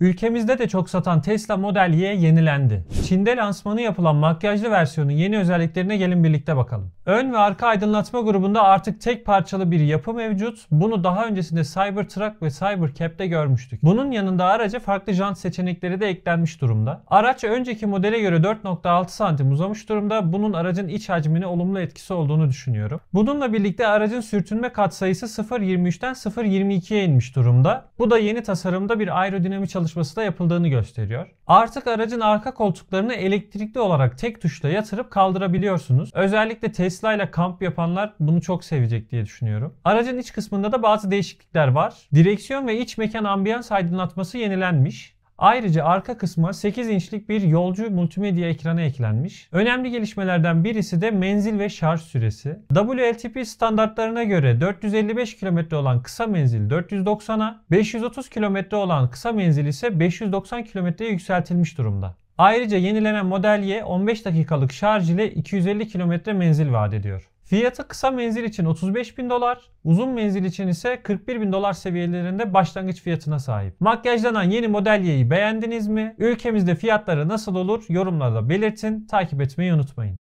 Ülkemizde de çok satan Tesla Model Y yenilendi. Çin'de lansmanı yapılan makyajlı versiyonun yeni özelliklerine gelin birlikte bakalım. Ön ve arka aydınlatma grubunda artık tek parçalı bir yapı mevcut. Bunu daha öncesinde Cybertruck ve Cybercab'de görmüştük. Bunun yanında araca farklı jant seçenekleri de eklenmiş durumda. Araç önceki modele göre 4.6 santim uzamış durumda. Bunun aracın iç hacmine olumlu etkisi olduğunu düşünüyorum. Bununla birlikte aracın sürtünme katsayısı 0.23'ten 0.22'ye inmiş durumda. Bu da yeni tasarımda bir aerodinami çalışması da yapıldığını gösteriyor. Artık aracın arka koltuklarını elektrikli olarak tek tuşla yatırıp kaldırabiliyorsunuz. Özellikle test Tesla ile kamp yapanlar bunu çok sevecek diye düşünüyorum. Aracın iç kısmında da bazı değişiklikler var. Direksiyon ve iç mekan ambiyans aydınlatması yenilenmiş. Ayrıca arka kısma 8 inçlik bir yolcu multimedya ekranı eklenmiş. Önemli gelişmelerden birisi de menzil ve şarj süresi. WLTP standartlarına göre 455 km olan kısa menzil 490'a, 530 km olan kısa menzil ise 590 km'ye yükseltilmiş durumda. Ayrıca yenilenen Model Y 15 dakikalık şarj ile 250 km menzil vaat ediyor. Fiyatı kısa menzil için 35 bin dolar, uzun menzil için ise 41 bin dolar seviyelerinde başlangıç fiyatına sahip. Makyajlanan yeni Model Y'yi beğendiniz mi? Ülkemizde fiyatları nasıl olur yorumlarda belirtin, takip etmeyi unutmayın.